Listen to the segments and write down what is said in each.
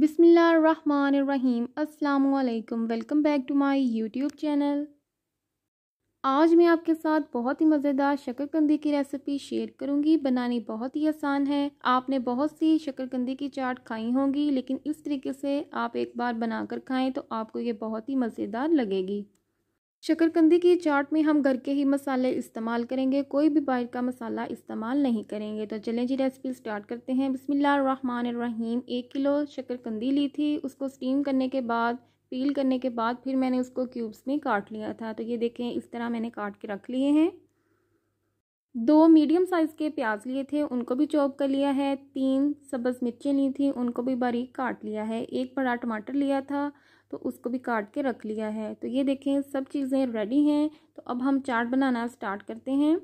बिसमीम् अल्लाम welcome back to my YouTube channel आज मैं आपके साथ बहुत ही मज़ेदार शक्करकंदी की रेसिपी शेयर करूंगी बनानी बहुत ही आसान है आपने बहुत सी शक्करकंदी की चाट खाई होंगी लेकिन इस तरीके से आप एक बार बनाकर खाएं तो आपको ये बहुत ही मज़ेदार लगेगी शक्करकंदी की चाट में हम घर के ही मसाले इस्तेमाल करेंगे कोई भी बाहर का मसाला इस्तेमाल नहीं करेंगे तो चलें जी रेसिपी स्टार्ट करते हैं बिसमीम एक किलो शक्करकंदी ली थी उसको स्टीम करने के बाद पील करने के बाद फिर मैंने उसको क्यूब्स में काट लिया था तो ये देखें इस तरह मैंने काट के रख लिए हैं दो मीडियम साइज़ के प्याज लिए थे उनको भी चॉप कर लिया है तीन सब्ज़ मिर्चें ली थी उनको भी बारीक काट लिया है एक बड़ा टमाटर लिया था तो उसको भी काट के रख लिया है तो ये देखें सब चीज़ें रेडी हैं तो अब हम चाट बनाना स्टार्ट करते हैं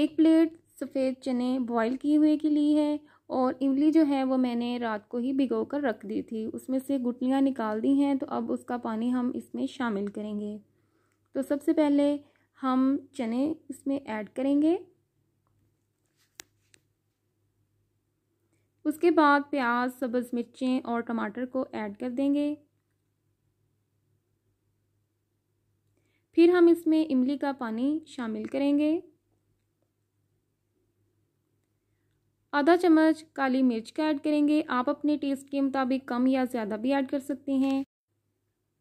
एक प्लेट सफ़ेद चने बॉईल किए हुए की ली है और इमली जो है वो मैंने रात को ही भिगो कर रख दी थी उसमें से गुटलियाँ निकाल दी हैं तो अब उसका पानी हम इसमें शामिल करेंगे तो सबसे पहले हम चने इसमें ऐड करेंगे उसके बाद प्याज सब्ज़ मिर्चें और टमाटर को ऐड कर देंगे फिर हम इसमें इमली का पानी शामिल करेंगे आधा चम्मच काली मिर्च का ऐड करेंगे आप अपने टेस्ट के मुताबिक कम या ज़्यादा भी ऐड कर सकते हैं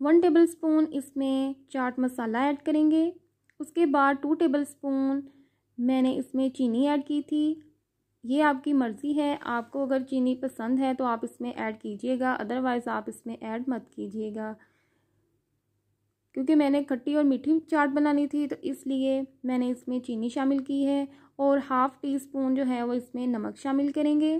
वन टेबल स्पून इसमें चाट मसाला ऐड करेंगे उसके बाद टू टेबल स्पून मैंने इसमें चीनी ऐड की थी ये आपकी मर्ज़ी है आपको अगर चीनी पसंद है तो आप इसमें ऐड कीजिएगा अदरवाइज़ आप इसमें ऐड मत कीजिएगा क्योंकि मैंने खट्टी और मीठी चाट बनानी थी तो इसलिए मैंने इसमें चीनी शामिल की है और हाफ़ टी स्पून जो है वो इसमें नमक शामिल करेंगे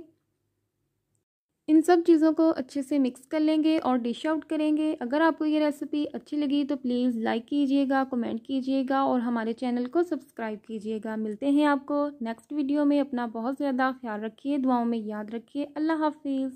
इन सब चीज़ों को अच्छे से मिक्स कर लेंगे और डिश आउट करेंगे अगर आपको ये रेसिपी अच्छी लगी तो प्लीज़ लाइक कीजिएगा कमेंट कीजिएगा और हमारे चैनल को सब्सक्राइब कीजिएगा मिलते हैं आपको नेक्स्ट वीडियो में अपना बहुत ज़्यादा ख्याल रखिए दुआओं में याद रखिए अल्लाह हाफिज़